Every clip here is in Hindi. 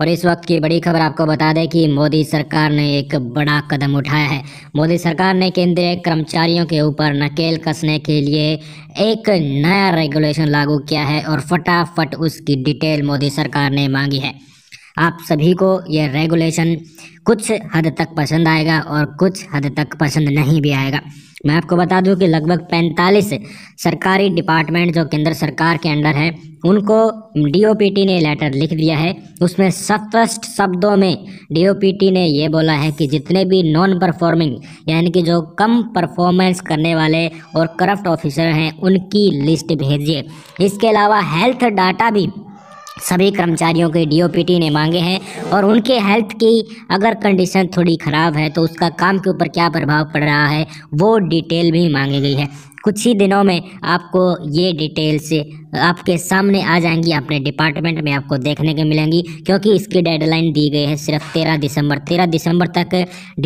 और इस वक्त की बड़ी खबर आपको बता दें कि मोदी सरकार ने एक बड़ा कदम उठाया है मोदी सरकार ने केंद्रीय कर्मचारियों के ऊपर नकेल कसने के लिए एक नया रेगुलेशन लागू किया है और फटाफट उसकी डिटेल मोदी सरकार ने मांगी है आप सभी को यह रेगुलेशन कुछ हद तक पसंद आएगा और कुछ हद तक पसंद नहीं भी आएगा मैं आपको बता दूं कि लगभग 45 सरकारी डिपार्टमेंट जो केंद्र सरकार के अंडर है उनको डीओपीटी ने लेटर लिख दिया है उसमें स्पष्ट शब्दों में डीओपीटी ने यह बोला है कि जितने भी नॉन परफॉर्मिंग यानी कि जो कम परफॉर्मेंस करने वाले और करप्ट ऑफिसर हैं उनकी लिस्ट भेजिए इसके अलावा हेल्थ डाटा भी सभी कर्मचारियों के डीओपीटी ने मांगे हैं और उनके हेल्थ की अगर कंडीशन थोड़ी ख़राब है तो उसका काम के ऊपर क्या प्रभाव पड़ रहा है वो डिटेल भी मांगी गई है कुछ ही दिनों में आपको ये डिटेल्स आपके सामने आ जाएंगी अपने डिपार्टमेंट में आपको देखने के मिलेंगी क्योंकि इसकी डेडलाइन दी गई है सिर्फ तेरह दिसंबर तेरह दिसंबर तक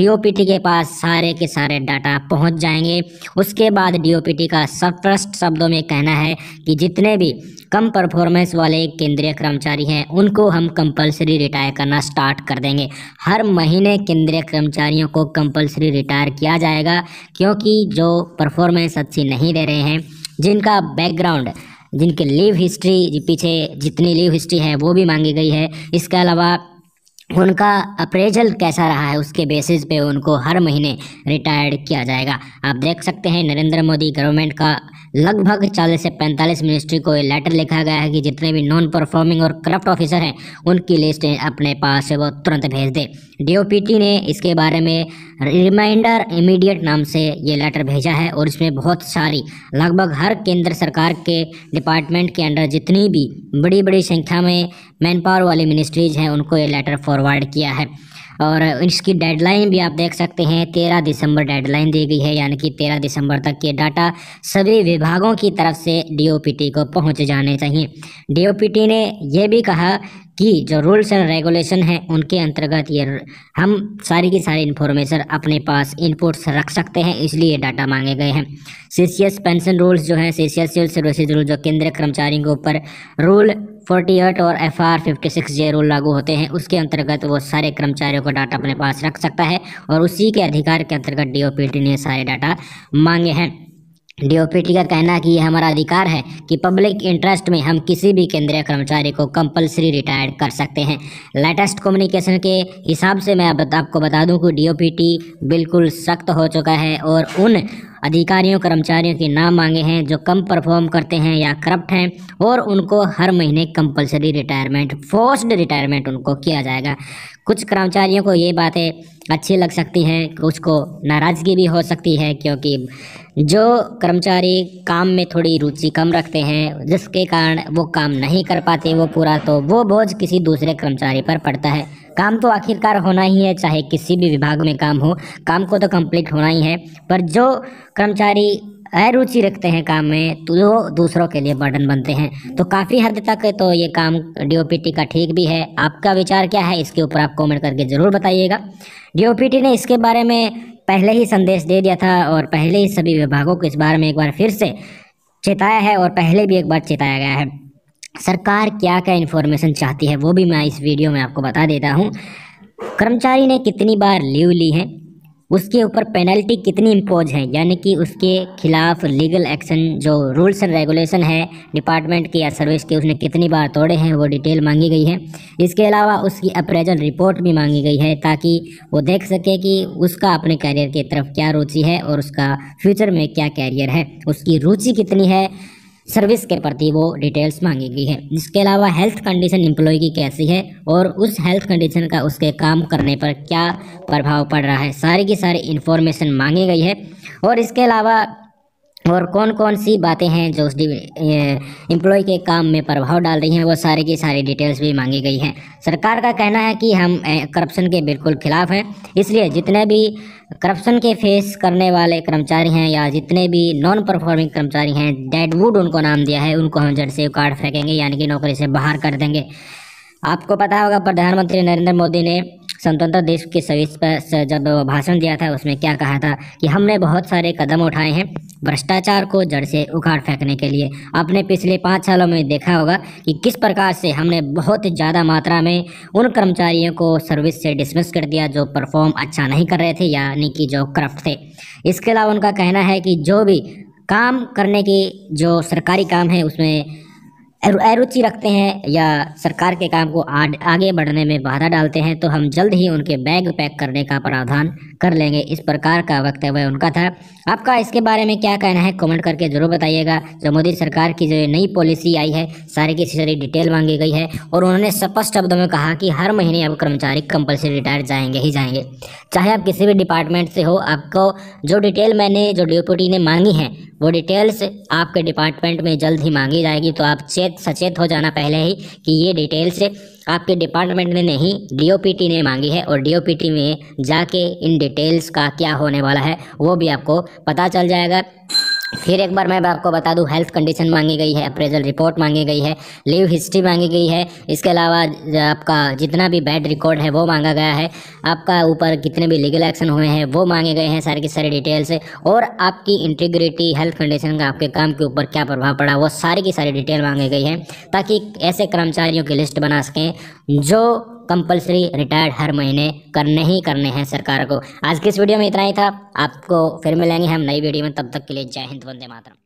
डीओपीटी के पास सारे के सारे डाटा पहुंच जाएंगे उसके बाद डीओपीटी का स्पष्ट शब्दों में कहना है कि जितने भी कम परफॉर्मेंस वाले केंद्रीय कर्मचारी हैं उनको हम कंपलसरी रिटायर करना स्टार्ट कर देंगे हर महीने केंद्रीय कर्मचारियों को कंपलसरी रिटायर किया जाएगा क्योंकि जो परफॉर्मेंस अच्छी नहीं दे रहे हैं जिनका बैकग्राउंड जिनके लीव हिस्ट्री पीछे जितनी लीव हिस्ट्री है वो भी मांगी गई है इसके अलावा उनका अप्रेजल कैसा रहा है उसके बेसिस पे उनको हर महीने रिटायर्ड किया जाएगा आप देख सकते हैं नरेंद्र मोदी गवर्नमेंट का लगभग 40 से 45 मिनिस्ट्री को लेटर लिखा गया है कि जितने भी नॉन परफॉर्मिंग और करप्ट ऑफिसर हैं उनकी लिस्ट अपने पास वो तुरंत भेज दे डी ने इसके बारे में रिमाइंडर इमीडिएट नाम से ये लेटर भेजा है और इसमें बहुत सारी लगभग हर केंद्र सरकार के डिपार्टमेंट के अंडर जितनी भी बड़ी बड़ी संख्या में मैन पावर वाली मिनिस्ट्रीज हैं उनको ये लेटर फॉरवर्ड किया है और इसकी डेडलाइन भी आप देख सकते हैं तेरह दिसंबर डेडलाइन दी गई है यानी कि तेरह दिसंबर तक ये डाटा सभी विभागों की तरफ से डी को पहुँच जाने चाहिए डी ने यह भी कहा कि जो रूल्स एंड रेगुलेशन हैं उनके अंतर्गत ये हम सारी की सारी इन्फॉर्मेशन अपने पास इनपुट्स रख सकते हैं इसलिए डाटा मांगे गए हैं सी पेंशन रूल्स जो हैं C C S civil services rule जो केंद्रीय कर्मचारियों के ऊपर रूल फोर्टी एट और F R fifty six J rule लागू होते हैं उसके अंतर्गत वो सारे कर्मचारियों का डाटा अपने पास रख सकता है और उसी के अधिकार के अंतर्गत डी ने सारे डाटा मांगे हैं डी का कहना है कि यह हमारा अधिकार है कि पब्लिक इंटरेस्ट में हम किसी भी केंद्रीय कर्मचारी को कंपलसरी रिटायर्ड कर सकते हैं लेटेस्ट कम्युनिकेशन के हिसाब से मैं आपको बता दूं कि डी बिल्कुल सख्त हो चुका है और उन अधिकारियों कर्मचारियों के नाम मांगे हैं जो कम परफॉर्म करते हैं या करप्ट हैं और उनको हर महीने कंपलसरी रिटायरमेंट फोर्स्ड रिटायरमेंट उनको किया जाएगा कुछ कर्मचारियों को ये बातें अच्छी लग सकती हैं कुछ को नाराज़गी भी हो सकती है क्योंकि जो कर्मचारी काम में थोड़ी रुचि कम रखते हैं जिसके कारण वो काम नहीं कर पाते वो पूरा तो वो बोझ किसी दूसरे कर्मचारी पर पड़ता है काम तो आखिरकार होना ही है चाहे किसी भी विभाग में काम हो काम को तो कंप्लीट होना ही है पर जो कर्मचारी अरुचि रखते हैं काम में तो वो दूसरों के लिए बर्डन बनते हैं तो काफ़ी हद तक तो ये काम डीओपीटी का ठीक भी है आपका विचार क्या है इसके ऊपर आप कमेंट करके ज़रूर बताइएगा डीओपीटी ने इसके बारे में पहले ही संदेश दे दिया था और पहले ही सभी विभागों को इस बारे में एक बार फिर से चेताया है और पहले भी एक बार चेताया गया है सरकार क्या क्या इन्फॉर्मेशन चाहती है वो भी मैं इस वीडियो में आपको बता देता हूँ कर्मचारी ने कितनी बार लीव ली है उसके ऊपर पेनल्टी कितनी इम्पोज है यानी कि उसके खिलाफ लीगल एक्शन जो रूल्स एंड रेगुलेशन है डिपार्टमेंट के या सर्विस के उसने कितनी बार तोड़े हैं वो डिटेल मांगी गई है इसके अलावा उसकी अप्रेजल रिपोर्ट भी मांगी गई है ताकि वो देख सके कि उसका अपने करियर की तरफ क्या रुचि है और उसका फ्यूचर में क्या कैरियर है उसकी रुचि कितनी है सर्विस के प्रति वो डिटेल्स मांगी गई है इसके अलावा हेल्थ कंडीशन एम्प्लॉय की कैसी है और उस हेल्थ कंडीशन का उसके काम करने पर क्या प्रभाव पड़ रहा है सारी की सारी इन्फॉर्मेशन मांगी गई है और इसके अलावा और कौन कौन सी बातें हैं जो उस एम्प्लॉय के काम में प्रभाव डाल रही हैं वो सारे की सारी डिटेल्स भी मांगी गई हैं सरकार का कहना है कि हम करप्शन के बिल्कुल खिलाफ हैं इसलिए जितने भी करप्शन के फेस करने वाले कर्मचारी हैं या जितने भी नॉन परफॉर्मिंग कर्मचारी हैं डेडवुड उनको नाम दिया है उनको हम जड़ से कार्ड फेंकेंगे यानी कि नौकरी से बाहर कर देंगे आपको पता होगा प्रधानमंत्री नरेंद्र मोदी ने स्वतंत्र देश के सर्विस पर जब भाषण दिया था उसमें क्या कहा था कि हमने बहुत सारे कदम उठाए हैं भ्रष्टाचार को जड़ से उखाड़ फेंकने के लिए आपने पिछले पाँच सालों में देखा होगा कि किस प्रकार से हमने बहुत ज़्यादा मात्रा में उन कर्मचारियों को सर्विस से डिसमिस कर दिया जो परफॉर्म अच्छा नहीं कर रहे थे यानी कि जो करप्ट थे इसके अलावा उनका कहना है कि जो भी काम करने की जो सरकारी काम है उसमें अरुचि रखते हैं या सरकार के काम को आगे बढ़ने में बाधा डालते हैं तो हम जल्द ही उनके बैग पैक करने का प्रावधान कर लेंगे इस प्रकार का वक्तव्य उनका था आपका इसके बारे में क्या कहना है कमेंट करके जरूर बताइएगा जो मोदी सरकार की जो नई पॉलिसी आई है सारी की सारी डिटेल मांगी गई है और उन्होंने स्पष्ट शब्दों में कहा कि हर महीने अब कर्मचारी कंपलसरी रिटायर जाएंगे ही जाएंगे चाहे आप किसी भी डिपार्टमेंट से हो आपको जो डिटेल मैंने जो डिप्यूटी ने मांगी है वो डिटेल्स आपके डिपार्टमेंट में जल्द ही मांगी जाएगी तो आप चेत सचेत हो जाना पहले ही कि ये डिटेल्स आपके डिपार्टमेंट ने नहीं डीओपीटी ने मांगी है और डीओपीटी में जाके इन डिटेल्स का क्या होने वाला है वो भी आपको पता चल जाएगा फिर एक बार मैं आपको बता दूं हेल्थ कंडीशन मांगी गई है अप्रेजल रिपोर्ट मांगी गई है लीव हिस्ट्री मांगी गई है इसके अलावा आपका जितना भी बैड रिकॉर्ड है वो मांगा गया है आपका ऊपर कितने भी लीगल एक्शन हुए हैं वो मांगे गए हैं सारी की सारी डिटेल्स और आपकी इंटीग्रिटी हेल्थ कंडीशन का आपके काम के ऊपर क्या प्रभाव पड़ा वो सारी की सारी डिटेल मांगी गई है ताकि ऐसे कर्मचारियों की लिस्ट बना सकें जो कंपलसरी रिटायर्ड हर महीने करने ही करने हैं सरकार को आज की इस वीडियो में इतना ही था आपको फिर मिलेंगे हम नई वीडियो में तब तक के लिए जय हिंद वंदे मातरम